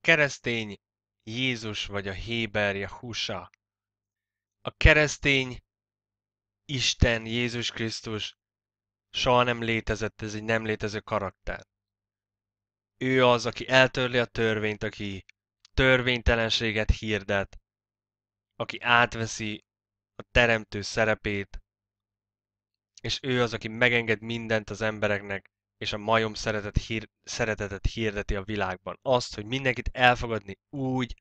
keresztény Jézus vagy a Héber Jahusa. A keresztény Isten Jézus Krisztus soha nem létezett, ez egy nem létező karakter. Ő az, aki eltörli a törvényt, aki törvénytelenséget hirdet, aki átveszi a teremtő szerepét, és ő az, aki megenged mindent az embereknek, és a majom szeretet hír, szeretetet hirdeti a világban. Azt, hogy mindenkit elfogadni úgy,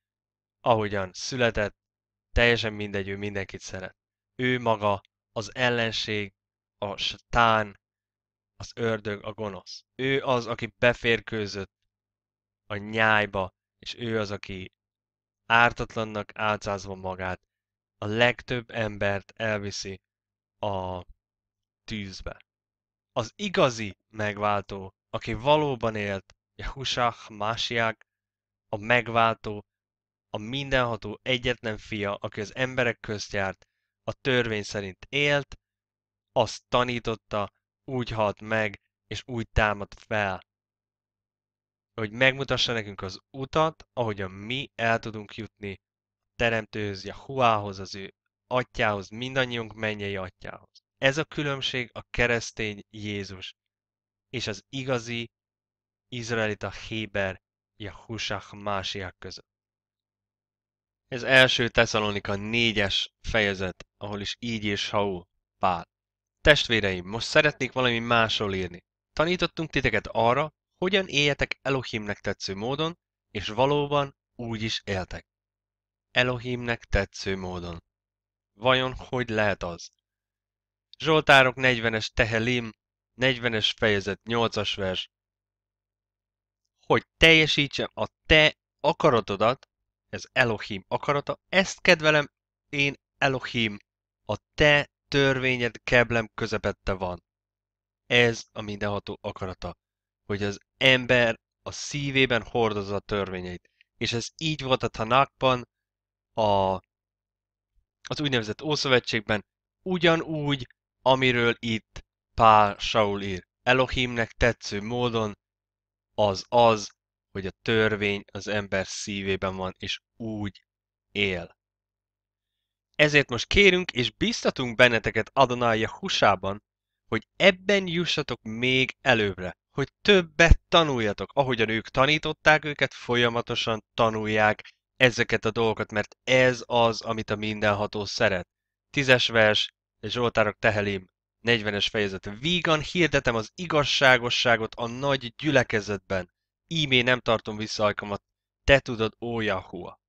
ahogyan született, teljesen mindegy, ő mindenkit szeret. Ő maga, az ellenség, a satán, az ördög, a gonosz. Ő az, aki beférkőzött a nyájba, és ő az, aki ártatlannak álcázva magát, a legtöbb embert elviszi a tűzbe az igazi megváltó, aki valóban élt, Jehusach Másiák, a megváltó, a mindenható egyetlen fia, aki az emberek közt járt, a törvény szerint élt, azt tanította, úgy halt meg, és úgy támadt fel. Hogy megmutassa nekünk az utat, ahogyan mi el tudunk jutni a Teremtőhöz, az ő atyához, mindannyiunk mennyei atyához. Ez a különbség a keresztény Jézus és az igazi izraelita Héber Jahusach Másiak között. Ez első Tesszalonika négyes fejezet, ahol is így és Saul, Pál. Testvéreim, most szeretnék valami másról írni. Tanítottunk titeket arra, hogyan éljetek Elohimnek tetsző módon, és valóban úgy is éltek. Elohimnek tetsző módon. Vajon hogy lehet az? Zsoltárok 40-es Tehelim, 40-es fejezet, 8-as vers. Hogy teljesítsem a te akaratodat, ez Elohim akarata, ezt kedvelem én Elohim, a te törvényed keblem közepette van. Ez a mindenható akarata, hogy az ember a szívében hordozza a törvényeit. És ez így volt a tanákban, a, az úgynevezett Ószövetségben, ugyanúgy, amiről itt Pál Saul ír. Elohimnek tetsző módon az az, hogy a törvény az ember szívében van, és úgy él. Ezért most kérünk és biztatunk benneteket Adonája husában, hogy ebben jussatok még előbbre, hogy többet tanuljatok, ahogyan ők tanították őket, folyamatosan tanulják ezeket a dolgokat, mert ez az, amit a mindenható szeret. Tízes vers, Zsoltárok Tehelim 40-es fejezet. Vígan hirdetem az igazságosságot a nagy gyülekezetben. Ímé nem tartom vissza ajkamat. Te tudod, ó Yahua.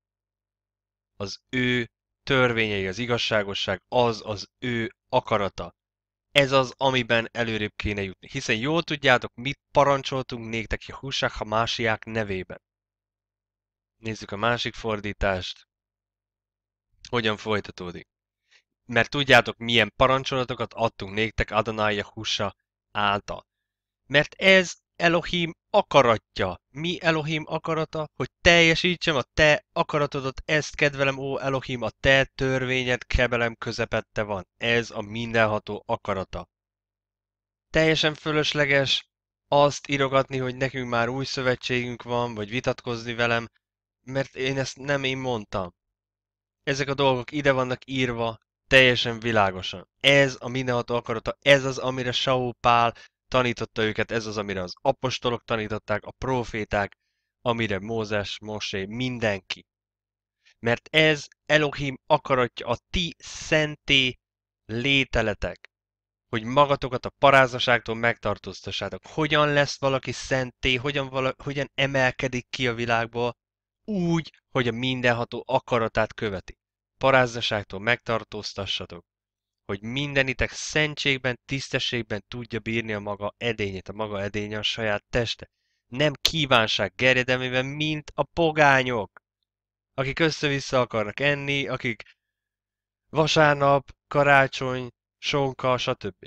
Az ő törvényei, az igazságosság, az az ő akarata. Ez az, amiben előrébb kéne jutni. Hiszen jól tudjátok, mit parancsoltunk néktek a húsák, ha másiák nevében. Nézzük a másik fordítást. Hogyan folytatódik? mert tudjátok, milyen parancsolatokat adtunk néktek Adonai Jahusa által. Mert ez Elohim akaratja. Mi Elohim akarata? Hogy teljesítsem a te akaratodat, ezt kedvelem, ó Elohim, a te törvényed kebelem közepette van. Ez a mindenható akarata. Teljesen fölösleges azt irogatni, hogy nekünk már új szövetségünk van, vagy vitatkozni velem, mert én ezt nem én mondtam. Ezek a dolgok ide vannak írva, teljesen világosan. Ez a mindenható akarata, ez az, amire Saul Pál tanította őket, ez az, amire az apostolok tanították, a proféták, amire Mózes, Mosé, mindenki. Mert ez Elohim akaratja a ti szenté lételetek, hogy magatokat a parázaságtól megtartóztassátok. Hogyan lesz valaki szenté, hogyan, vala, hogyan emelkedik ki a világból, úgy, hogy a mindenható akaratát követi paráznaságtól megtartóztassatok, hogy mindenitek szentségben, tisztességben tudja bírni a maga edényét, a maga edénye a saját teste. Nem kívánság gerjedelmében, mint a pogányok, akik össze-vissza akarnak enni, akik vasárnap, karácsony, sonka, stb.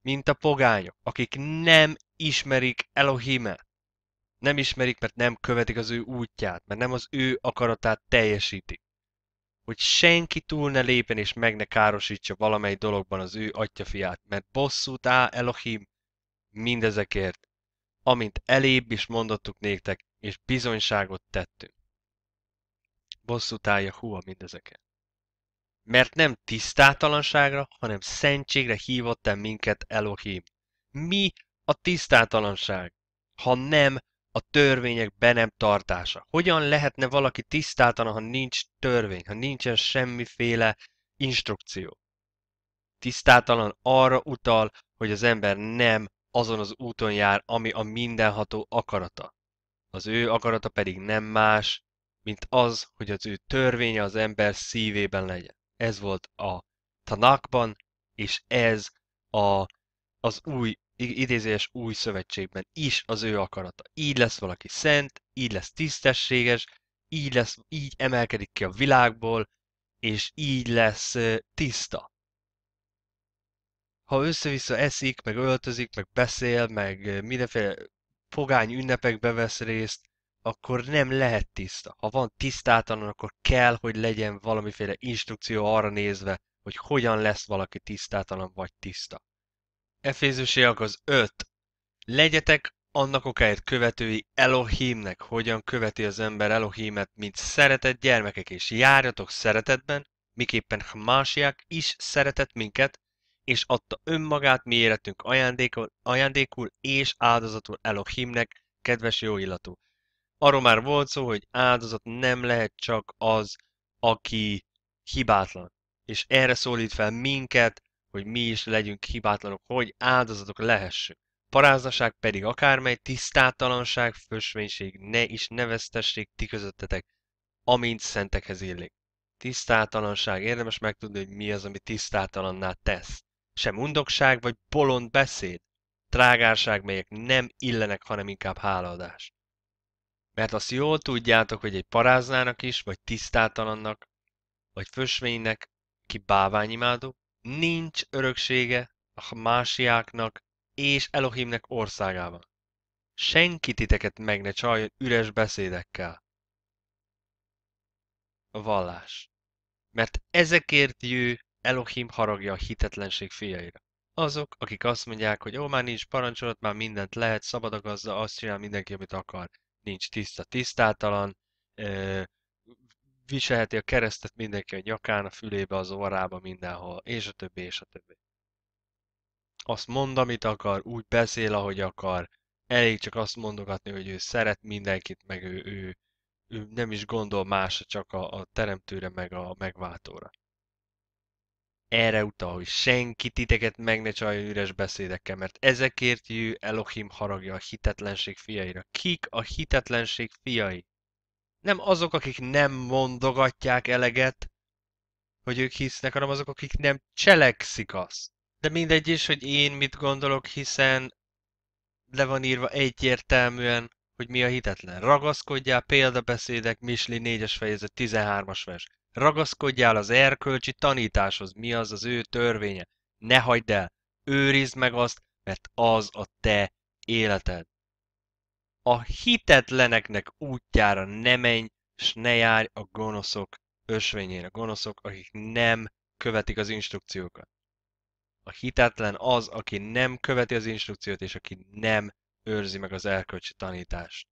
Mint a pogányok, akik nem ismerik Elohimet. Nem ismerik, mert nem követik az ő útját, mert nem az ő akaratát teljesítik hogy senki túl ne lépjen és meg ne károsítsa valamely dologban az ő atya fiát, mert bosszút áll Elohim mindezekért, amint elébb is mondottuk néktek, és bizonyságot tettünk. Bosszút állja Hua mindezeket. Mert nem tisztátalanságra, hanem szentségre hívott el minket Elohim. Mi a tisztátalanság, ha nem a törvények be nem tartása. Hogyan lehetne valaki tisztáltan, ha nincs törvény, ha nincsen semmiféle instrukció? Tisztátalan arra utal, hogy az ember nem azon az úton jár, ami a mindenható akarata. Az ő akarata pedig nem más, mint az, hogy az ő törvénye az ember szívében legyen. Ez volt a Tanakban, és ez a, az új idézés új szövetségben is az ő akarata. Így lesz valaki szent, így lesz tisztességes, így lesz, így emelkedik ki a világból, és így lesz tiszta. Ha össze-vissza eszik, meg öltözik, meg beszél, meg mindenféle fogány ünnepekbe vesz részt, akkor nem lehet tiszta. Ha van tisztátalan, akkor kell, hogy legyen valamiféle instrukció arra nézve, hogy hogyan lesz valaki tisztátalan vagy tiszta. Efézusiak az 5. Legyetek annak okáért követői Elohimnek, hogyan követi az ember Elohimet, mint szeretett gyermekek, és járjatok szeretetben, miképpen másiak is szeretett minket, és adta önmagát mi életünk ajándékul, ajándékul és áldozatul Elohimnek, kedves jó illatú. Arról már volt szó, hogy áldozat nem lehet csak az, aki hibátlan. És erre szólít fel minket, hogy mi is legyünk hibátlanok, hogy áldozatok lehessünk. Parázdaság pedig akármely tisztátalanság, fösvénység, ne is neveztessék ti közöttetek, amint szentekhez illik. Tisztátalanság, érdemes megtudni, hogy mi az, ami tisztátalanná tesz. Sem undokság vagy bolond beszéd, trágárság, melyek nem illenek, hanem inkább hálaadás. Mert azt jól tudjátok, hogy egy paráznának is, vagy tisztátalannak, vagy fösvénynek, ki báványimádó, nincs öröksége a másiáknak és Elohimnek országában. Senki titeket meg ne csaljon üres beszédekkel. A vallás. Mert ezekért jő Elohim haragja a hitetlenség fiaira. Azok, akik azt mondják, hogy ó, már nincs parancsolat, már mindent lehet, szabad a gazda, azt csinál mindenki, amit akar. Nincs tiszta, tisztátalan, viselheti a keresztet mindenki a nyakán, a fülébe, az orrába, mindenhol, és a többi, és a többi. Azt mond, amit akar, úgy beszél, ahogy akar, elég csak azt mondogatni, hogy ő szeret mindenkit, meg ő, ő, ő nem is gondol másra, csak a, a teremtőre, meg a megváltóra. Erre utal, hogy senki titeket meg ne csaljon üres beszédekkel, mert ezekért jő Elohim haragja a hitetlenség fiaira. Kik a hitetlenség fiai? nem azok, akik nem mondogatják eleget, hogy ők hisznek, hanem azok, akik nem cselekszik azt. De mindegy is, hogy én mit gondolok, hiszen le van írva egyértelműen, hogy mi a hitetlen. Ragaszkodjál példabeszédek, Misli 4-es fejezet 13-as vers. Ragaszkodjál az erkölcsi tanításhoz, mi az az ő törvénye. Ne hagyd el, őrizd meg azt, mert az a te életed a hitetleneknek útjára ne menj, és ne járj a gonoszok ösvényén, a gonoszok, akik nem követik az instrukciókat. A hitetlen az, aki nem követi az instrukciót, és aki nem őrzi meg az elkölcsi tanítást.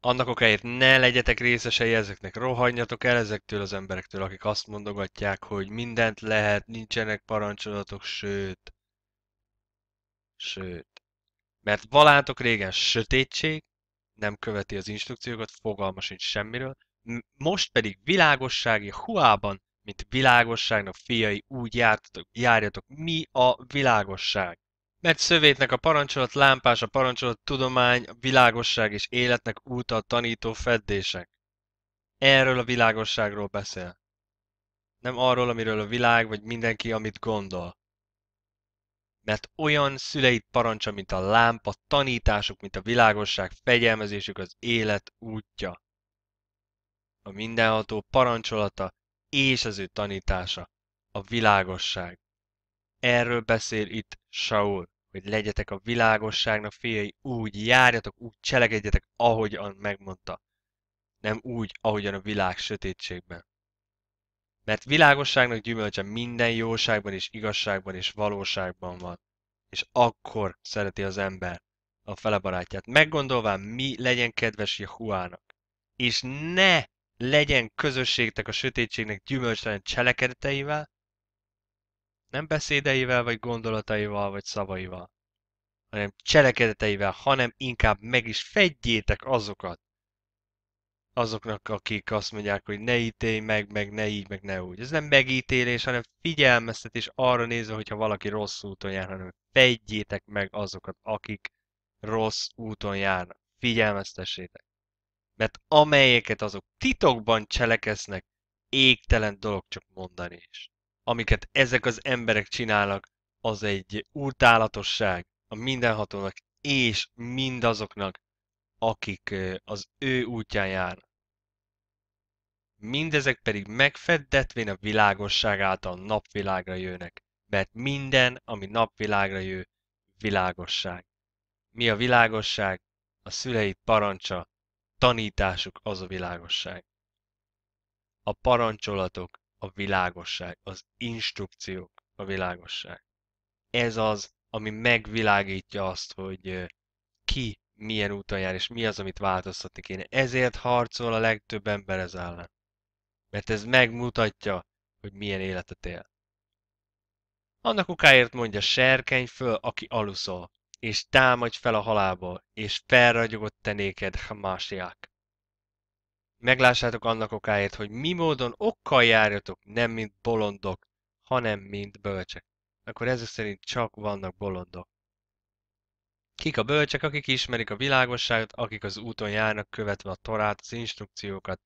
Annak okáért ne legyetek részesei ezeknek, rohanjatok el ezektől az emberektől, akik azt mondogatják, hogy mindent lehet, nincsenek parancsolatok, sőt, sőt, mert valátok régen sötétség, nem követi az instrukciókat, fogalma sincs semmiről, most pedig világossági huában, mint világosságnak fiai, úgy jártatok, járjatok. Mi a világosság? Mert szövétnek a parancsolat, lámpás a parancsolat, tudomány, a világosság és életnek úta a tanító feddések. Erről a világosságról beszél. Nem arról, amiről a világ, vagy mindenki, amit gondol mert olyan szüleid parancsa, mint a lámpa, tanításuk, mint a világosság, fegyelmezésük az élet útja. A mindenható parancsolata és az ő tanítása, a világosság. Erről beszél itt Saul, hogy legyetek a világosságnak fiai, úgy járjatok, úgy cselekedjetek, ahogyan megmondta. Nem úgy, ahogyan a világ sötétségben. Mert világosságnak gyümölcse minden jóságban és igazságban és valóságban van. És akkor szereti az ember a fele barátját. Meggondolván, mi legyen kedves Jehuának. És ne legyen közösségtek a sötétségnek gyümölcstelen cselekedeteivel, nem beszédeivel, vagy gondolataival, vagy szavaival, hanem cselekedeteivel, hanem inkább meg is fedjétek azokat, azoknak, akik azt mondják, hogy ne ítélj meg, meg ne így, meg ne úgy. Ez nem megítélés, hanem figyelmeztetés arra nézve, hogyha valaki rossz úton jár, hanem fedjétek meg azokat, akik rossz úton járnak. Figyelmeztessétek. Mert amelyeket azok titokban cselekesznek, égtelen dolog csak mondani is. Amiket ezek az emberek csinálnak, az egy úrtálatosság a mindenhatónak és mindazoknak, akik az ő útján jár. Mindezek pedig megfeddetvén a világosság által napvilágra jönnek, mert minden, ami napvilágra jő, világosság. Mi a világosság? A szüleid parancsa, tanításuk az a világosság. A parancsolatok a világosság, az instrukciók a világosság. Ez az, ami megvilágítja azt, hogy ki milyen úton jár, és mi az, amit változtatni kéne. Ezért harcol a legtöbb ember ez ellen. Mert ez megmutatja, hogy milyen életet él. Annak okáért mondja, serkeny föl, aki aluszol, és támadj fel a halából, és felragyogott te néked, Hamásiák. Meglássátok annak okáért, hogy mi módon okkal járjatok, nem mint bolondok, hanem mint bölcsek. Akkor ezek szerint csak vannak bolondok. Kik a bölcsek, akik ismerik a világosságot, akik az úton járnak követve a torát, az instrukciókat,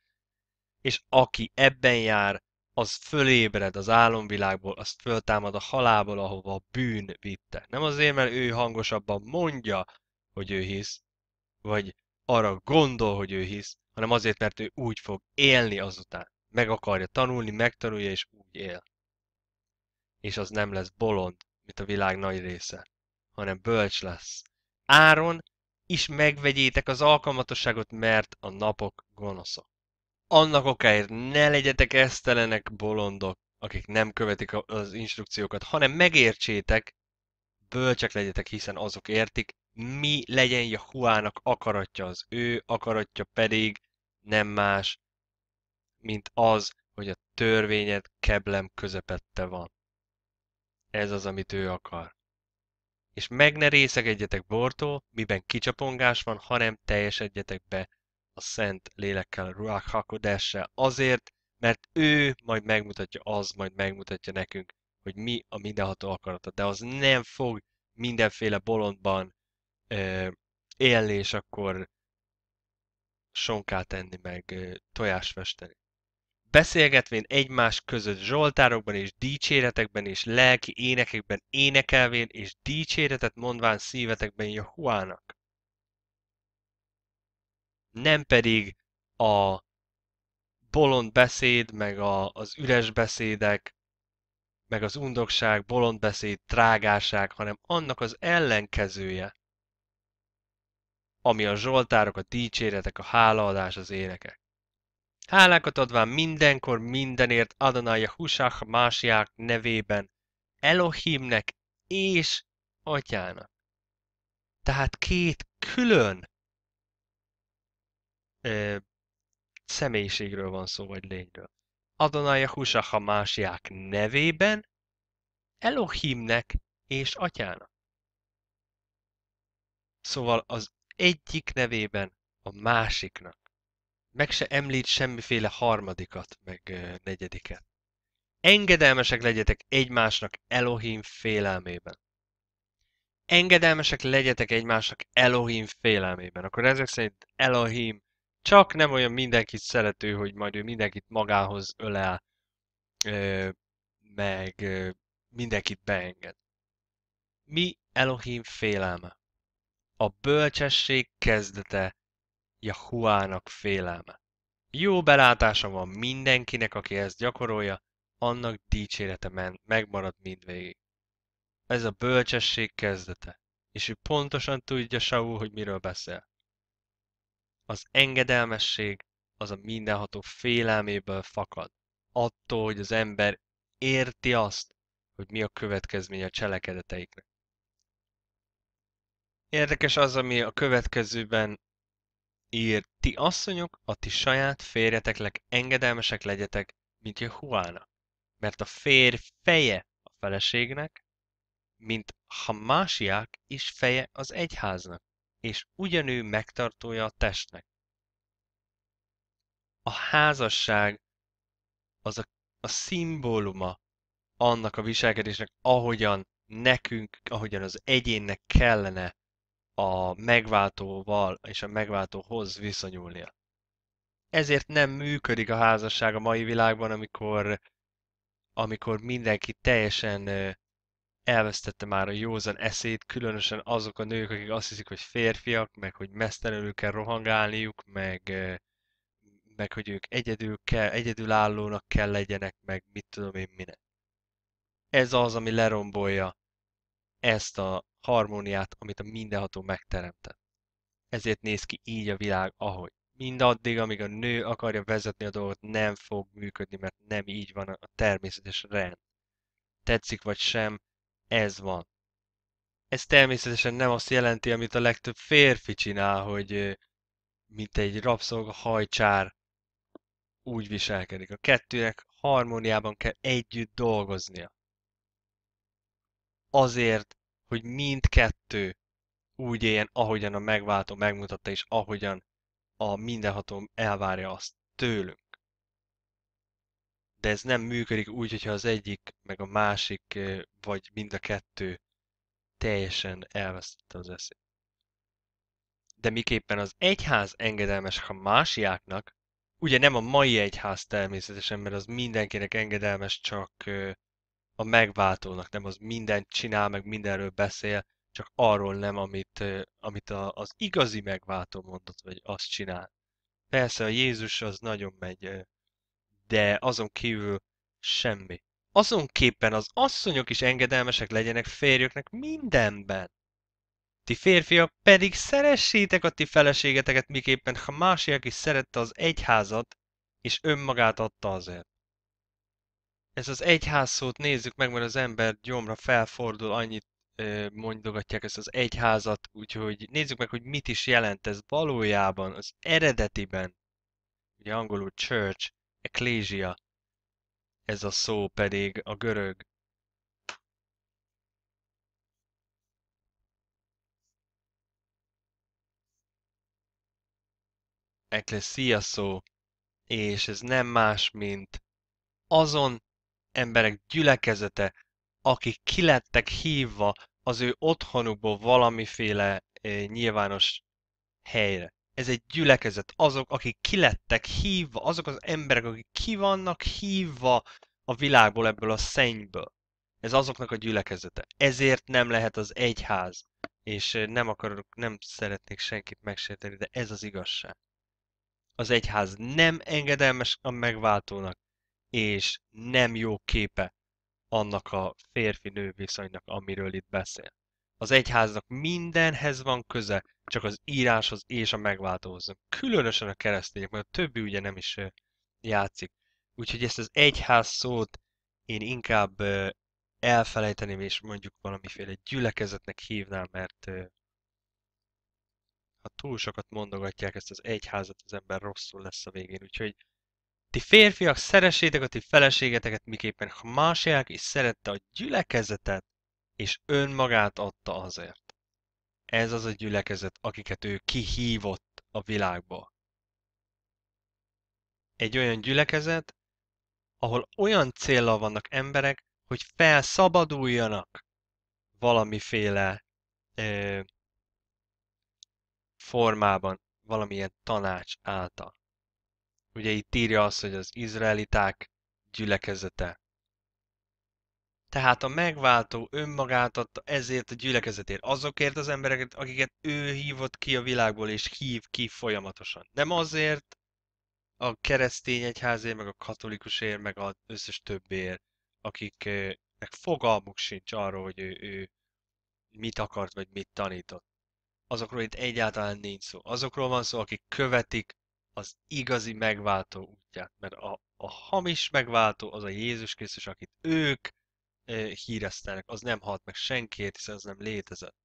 és aki ebben jár, az fölébred az álomvilágból, azt föltámad a halálból, ahova a bűn vitte. Nem azért, mert ő hangosabban mondja, hogy ő hisz, vagy arra gondol, hogy ő hisz, hanem azért, mert ő úgy fog élni azután. Meg akarja tanulni, megtanulja és úgy él. És az nem lesz bolond, mint a világ nagy része, hanem bölcs lesz, áron is megvegyétek az alkalmatosságot, mert a napok gonoszok. Annak okáért ne legyetek esztelenek bolondok, akik nem követik az instrukciókat, hanem megértsétek, bölcsek legyetek, hiszen azok értik, mi legyen Jahuának akaratja az ő akaratja pedig nem más, mint az, hogy a törvényed keblem közepette van. Ez az, amit ő akar és meg ne részegedjetek bortól, miben kicsapongás van, hanem teljesedjetek be a szent lélekkel, Ruach Hakodessel, azért, mert ő majd megmutatja, az majd megmutatja nekünk, hogy mi a mindenható akarata, de az nem fog mindenféle bolondban ö, élni, és akkor sonkát enni, meg ö, tojást festeni beszélgetvén egymás között zsoltárokban és dicséretekben és lelki énekekben énekelvén és dicséretet mondván szívetekben Jehuának. Nem pedig a bolond beszéd, meg a, az üres beszédek, meg az undokság, bolond beszéd, trágárság, hanem annak az ellenkezője, ami a zsoltárok, a dicséretek, a hálaadás, az énekek. Hálákat adván mindenkor mindenért Adonai Husach másják nevében, Elohimnek és Atyának. Tehát két külön ö, személyiségről van szó, vagy lényről. Adonai Husach a másják nevében, Elohimnek és Atyának. Szóval az egyik nevében a másiknak meg se említ semmiféle harmadikat, meg negyediket. Engedelmesek legyetek egymásnak Elohim félelmében. Engedelmesek legyetek egymásnak Elohim félelmében. Akkor ezek szerint Elohim csak nem olyan mindenkit szerető, hogy majd ő mindenkit magához ölel, meg mindenkit beenged. Mi Elohim félelme? A bölcsesség kezdete Jahuának félelme. Jó belátása van mindenkinek, aki ezt gyakorolja, annak dicsérete men, megmarad mindvégig. Ez a bölcsesség kezdete, és ő pontosan tudja Saul, hogy miről beszél. Az engedelmesség az a mindenható félelméből fakad, attól, hogy az ember érti azt, hogy mi a következmény a cselekedeteiknek. Érdekes az, ami a következőben ír, ti asszonyok, a ti saját férjeteknek engedelmesek legyetek, mint Jehuának. Mert a férj feje a feleségnek, mint ha másiák is feje az egyháznak, és ugyanő megtartója a testnek. A házasság az a, a szimbóluma annak a viselkedésnek, ahogyan nekünk, ahogyan az egyénnek kellene a megváltóval és a megváltóhoz viszonyulnia. Ezért nem működik a házasság a mai világban, amikor, amikor mindenki teljesen elvesztette már a józan eszét, különösen azok a nők, akik azt hiszik, hogy férfiak, meg hogy mesztelenül kell rohangálniuk, meg, meg hogy ők egyedül kell, egyedülállónak kell legyenek, meg mit tudom én minek. Ez az, ami lerombolja ezt a harmóniát, amit a mindenható megteremtett. Ezért néz ki így a világ, ahogy. Mindaddig, amíg a nő akarja vezetni a dolgot, nem fog működni, mert nem így van a természetes rend. Tetszik vagy sem, ez van. Ez természetesen nem azt jelenti, amit a legtöbb férfi csinál, hogy mint egy rabszolga hajcsár úgy viselkedik. A kettőnek harmóniában kell együtt dolgoznia azért, hogy mindkettő úgy éljen, ahogyan a megváltó megmutatta, és ahogyan a mindenható elvárja azt tőlünk. De ez nem működik úgy, hogyha az egyik, meg a másik, vagy mind a kettő teljesen elvesztette az eszét. De miképpen az egyház engedelmes a másiáknak, ugye nem a mai egyház természetesen, mert az mindenkinek engedelmes, csak a megváltónak, nem az mindent csinál, meg mindenről beszél, csak arról nem, amit, amit a, az igazi megváltó mondott, vagy azt csinál. Persze a Jézus az nagyon megy, de azon kívül semmi. Azon képen az asszonyok is engedelmesek legyenek férjöknek mindenben. Ti férfiak pedig szeressétek a ti feleségeteket, miképpen másiak is szerette az egyházat, és önmagát adta azért, ez az egyház szót nézzük meg, mert az ember gyomra felfordul, annyit mondogatják ezt az egyházat, úgyhogy nézzük meg, hogy mit is jelent ez valójában, az eredetiben, ugye angolul church, ecclesia, ez a szó pedig a görög ecclesia szó, és ez nem más, mint azon emberek gyülekezete, akik kilettek hívva az ő otthonukból valamiféle eh, nyilvános helyre. Ez egy gyülekezet. Azok, akik kilettek hívva, azok az emberek, akik ki vannak hívva a világból, ebből a szennyből. Ez azoknak a gyülekezete. Ezért nem lehet az egyház. És eh, nem akarok, nem szeretnék senkit megsérteni, de ez az igazság. Az egyház nem engedelmes a megváltónak és nem jó képe annak a férfi-nő viszonynak, amiről itt beszél. Az egyháznak mindenhez van köze, csak az íráshoz és a megváltóhoz. Különösen a keresztények, mert a többi ugye nem is játszik. Úgyhogy ezt az egyház szót én inkább elfelejteném, és mondjuk valamiféle gyülekezetnek hívnám, mert ha hát túl sokat mondogatják ezt az egyházat, az ember rosszul lesz a végén. Úgyhogy ti férfiak, szeressétek a ti feleségeteket, miképpen Hamásiák is szerette a gyülekezetet, és önmagát adta azért. Ez az a gyülekezet, akiket ő kihívott a világba. Egy olyan gyülekezet, ahol olyan célra vannak emberek, hogy felszabaduljanak valamiféle ö, formában, valamilyen tanács által. Ugye itt írja azt, hogy az izraeliták gyülekezete. Tehát a megváltó önmagát adta ezért a gyülekezetért, azokért az embereket, akiket ő hívott ki a világból, és hív ki folyamatosan. Nem azért a keresztény egyházért, meg a katolikusért, meg az összes többért, akiknek fogalmuk sincs arról, hogy ő, ő mit akart, vagy mit tanított. Azokról itt egyáltalán nincs szó. Azokról van szó, akik követik az igazi megváltó útját. Mert a, a hamis megváltó az a Jézus Krisztus, akit ők híreztenek, az nem halt meg senkit, hiszen az nem létezett.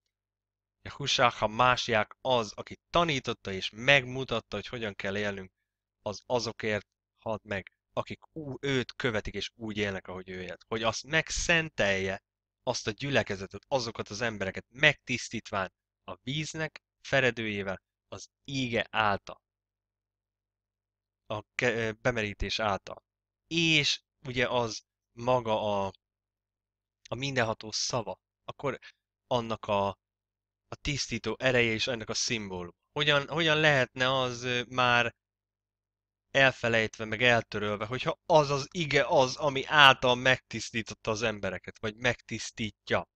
ha másják az, aki tanította és megmutatta, hogy hogyan kell élnünk, az azokért halt meg, akik ú, őt követik és úgy élnek, ahogy ő élt. Hogy azt megszentelje, azt a gyülekezetet, azokat az embereket megtisztítván a víznek, feredőjével, az íge által a bemerítés által. És ugye az maga a, a mindenható szava, akkor annak a, a tisztító ereje és ennek a szimbólum. Hogyan, hogyan lehetne az már elfelejtve, meg eltörölve, hogyha az az ige az, ami által megtisztította az embereket, vagy megtisztítja.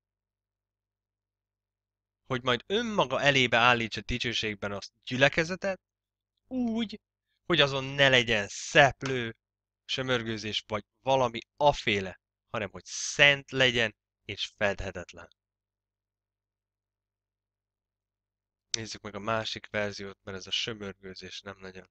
Hogy majd önmaga elébe állítsa dicsőségben azt gyülekezetet, úgy, hogy azon ne legyen szeplő, sömörgőzés, vagy valami aféle, hanem hogy szent legyen és fedhetetlen. Nézzük meg a másik verziót, mert ez a sömörgőzés nem nagyon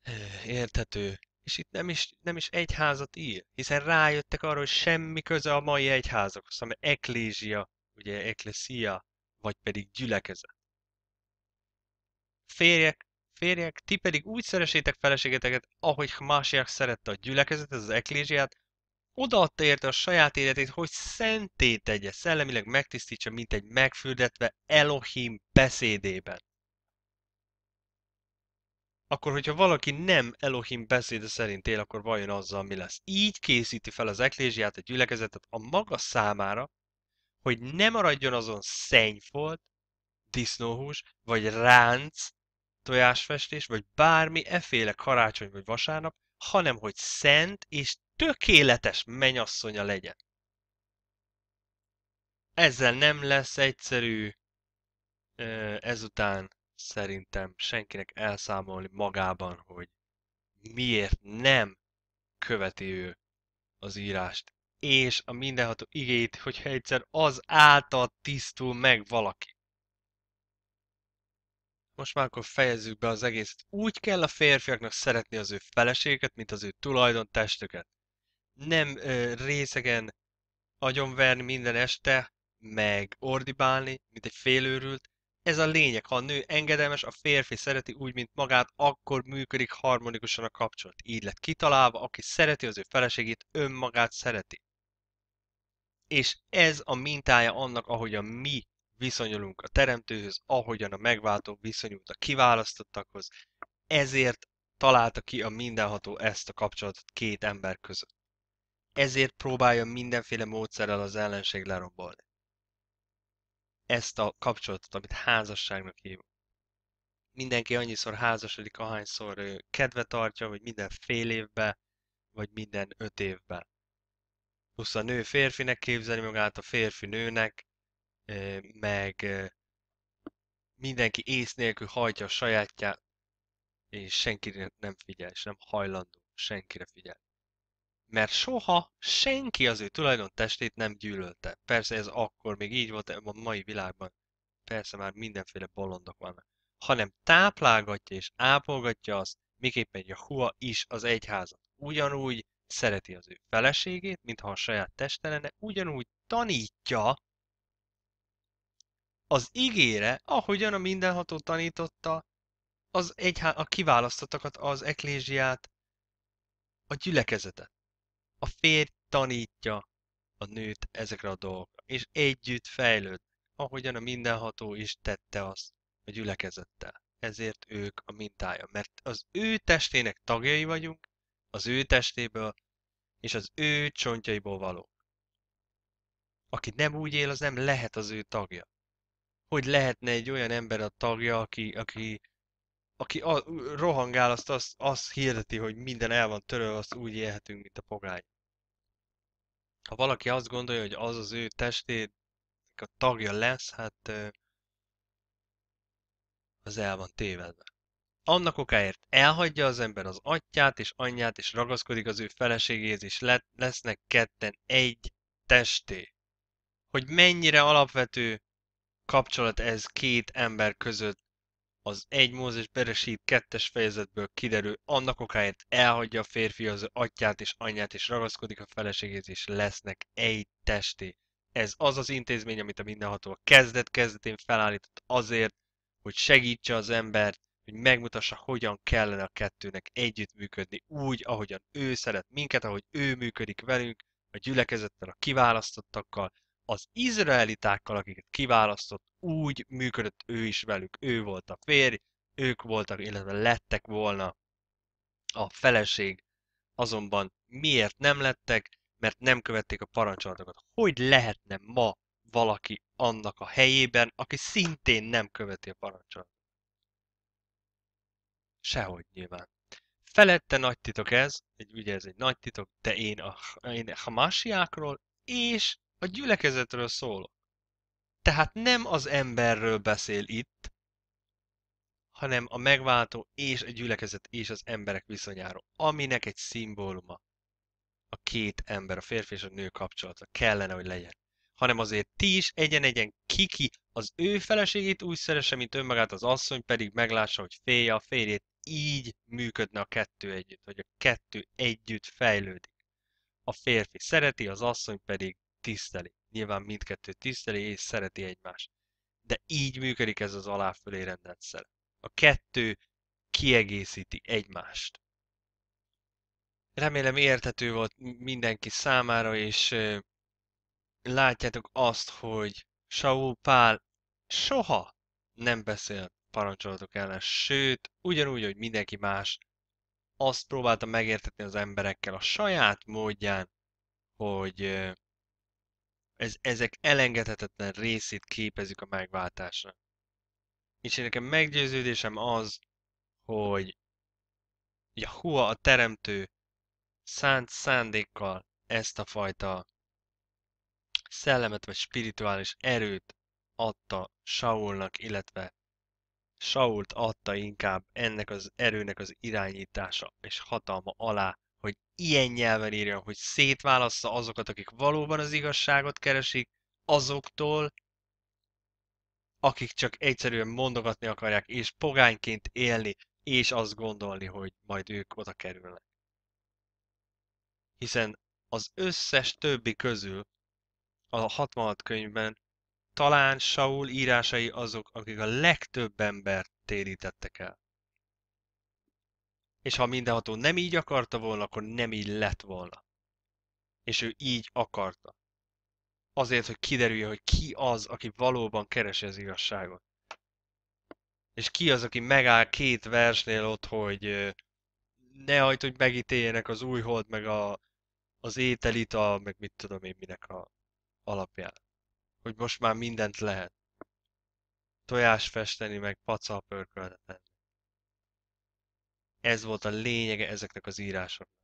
eh, érthető. És itt nem is, nem is egyházat ír, hiszen rájöttek arra, hogy semmi köze a mai egyházakhoz, hanem eklézia, ugye eklesia, vagy pedig gyülekezet. Férjek férjek, ti pedig úgy szeresétek feleségeteket, ahogy másiak szerette a gyülekezet, az eklésiát, odaadta érte a saját életét, hogy szenté tegye, szellemileg megtisztítsa, mint egy megfürdetve Elohim beszédében. Akkor, hogyha valaki nem Elohim beszéde szerint él, akkor vajon azzal mi lesz? Így készíti fel az eklésiát, a gyülekezetet a maga számára, hogy ne maradjon azon szennyfolt, disznóhús vagy ránc, tojásfestés, vagy bármi eféle karácsony vagy vasárnap, hanem hogy szent és tökéletes menyasszonya legyen. Ezzel nem lesz egyszerű ezután szerintem senkinek elszámolni magában, hogy miért nem követi ő az írást, és a mindenható igéit, hogyha egyszer az által tisztul meg valaki most már akkor fejezzük be az egészet. Úgy kell a férfiaknak szeretni az ő feleséget, mint az ő tulajdontestüket. Nem ö, részegen agyonverni minden este, meg ordibálni, mint egy félőrült. Ez a lényeg, ha a nő engedelmes, a férfi szereti úgy, mint magát, akkor működik harmonikusan a kapcsolat. Így lett kitalálva, aki szereti az ő feleségét, önmagát szereti. És ez a mintája annak, ahogy a mi viszonyulunk a teremtőhöz, ahogyan a megváltó viszonyult a kiválasztottakhoz, ezért találta ki a mindenható ezt a kapcsolatot két ember között. Ezért próbálja mindenféle módszerrel az ellenség lerombolni. Ezt a kapcsolatot, amit házasságnak hívunk. Mindenki annyiszor házasodik, ahányszor kedve tartja, vagy minden fél évbe, vagy minden öt évben. Plusz a nő férfinek képzeli magát, a férfi nőnek, meg mindenki ész nélkül hajtja a sajátját, és senkire nem figyel, és nem hajlandó senkire figyel. Mert soha senki az ő tulajdon testét nem gyűlölte. Persze ez akkor még így volt a mai világban. Persze már mindenféle bolondok vannak. Hanem táplálgatja és ápolgatja azt, miképpen a hua is az egyházat. Ugyanúgy szereti az ő feleségét, mintha a saját teste lenne, ugyanúgy tanítja az igére, ahogyan a mindenható tanította, az egyhá- a kiválasztottakat, az eklésiát, a gyülekezetet. A férj tanítja a nőt ezekre a dolgokra, és együtt fejlőd, ahogyan a mindenható is tette azt a gyülekezettel. Ezért ők a mintája, mert az ő testének tagjai vagyunk, az ő testéből és az ő csontjaiból való. Aki nem úgy él, az nem lehet az ő tagja hogy lehetne egy olyan ember a tagja, aki, aki, aki a, rohangál, azt, azt, azt hirdeti, hogy minden el van törölve, azt úgy élhetünk, mint a pogány. Ha valaki azt gondolja, hogy az az ő testét a tagja lesz, hát az el van tévedve. Annak okáért elhagyja az ember az atyát és anyját, és ragaszkodik az ő feleségéhez, és lesznek ketten egy testé. Hogy mennyire alapvető kapcsolat ez két ember között az egy Mózes Beresít kettes fejezetből kiderül, annak okáért elhagyja a férfi az atyát és anyját, és ragaszkodik a feleségéhez, és lesznek egy testé. Ez az az intézmény, amit a mindenható a kezdet-kezdetén felállított azért, hogy segítse az embert, hogy megmutassa, hogyan kellene a kettőnek együttműködni, úgy, ahogyan ő szeret minket, ahogy ő működik velünk, a gyülekezettel, a kiválasztottakkal, az izraelitákkal, akiket kiválasztott, úgy működött ő is velük. Ő volt a férj, ők voltak, illetve lettek volna a feleség, azonban miért nem lettek, mert nem követték a parancsolatokat. Hogy lehetne ma valaki annak a helyében, aki szintén nem követi a parancsolatokat? Sehogy nyilván. Felette nagy titok ez, egy, ugye ez egy nagy titok, de én a én Hamásiákról és a gyülekezetről szól. Tehát nem az emberről beszél itt, hanem a megváltó és a gyülekezet és az emberek viszonyáról, aminek egy szimbóluma a két ember, a férfi és a nő kapcsolata kellene, hogy legyen. Hanem azért ti is egyen-egyen kiki az ő feleségét úgy szeresse, mint önmagát, az asszony pedig meglássa, hogy félje a férjét. Így működne a kettő együtt, hogy a kettő együtt fejlődik. A férfi szereti, az asszony pedig tiszteli. Nyilván mindkettő tiszteli és szereti egymást. De így működik ez az alá fölé rendelt szerep. A kettő kiegészíti egymást. Remélem értető volt mindenki számára, és látjátok azt, hogy Saul Pál soha nem beszél parancsolatok ellen, sőt, ugyanúgy, hogy mindenki más, azt próbálta megértetni az emberekkel a saját módján, hogy ez, ezek elengedhetetlen részét képezik a megváltásra. És én nekem meggyőződésem az, hogy Hua a teremtő szánt szándékkal ezt a fajta szellemet vagy spirituális erőt adta Saulnak, illetve Sault adta inkább ennek az erőnek az irányítása és hatalma alá, hogy ilyen nyelven írjon, hogy szétválassza azokat, akik valóban az igazságot keresik, azoktól, akik csak egyszerűen mondogatni akarják, és pogányként élni, és azt gondolni, hogy majd ők oda kerülnek. Hiszen az összes többi közül a 66 könyvben talán Saul írásai azok, akik a legtöbb embert térítettek el. És ha mindenható nem így akarta volna, akkor nem így lett volna. És ő így akarta. Azért, hogy kiderülje, hogy ki az, aki valóban keresi az igazságot. És ki az, aki megáll két versnél ott, hogy ne hagyd, hogy megítéljenek az hold, meg a, az ételita, meg mit tudom én minek a alapján. Hogy most már mindent lehet. Tojás festeni, meg pacal pörköltetni. Ez volt a lényege ezeknek az írásoknak.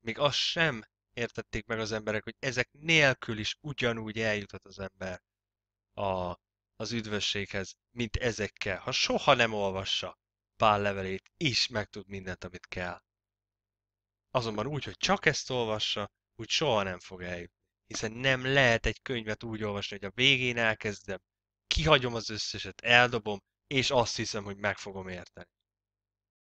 Még azt sem értették meg az emberek, hogy ezek nélkül is ugyanúgy eljuthat az ember a, az üdvösséghez, mint ezekkel. Ha soha nem olvassa Pál levelét, is megtud mindent, amit kell. Azonban úgy, hogy csak ezt olvassa, úgy soha nem fog eljutni. Hiszen nem lehet egy könyvet úgy olvasni, hogy a végén elkezdem, kihagyom az összeset, eldobom, és azt hiszem, hogy meg fogom érteni.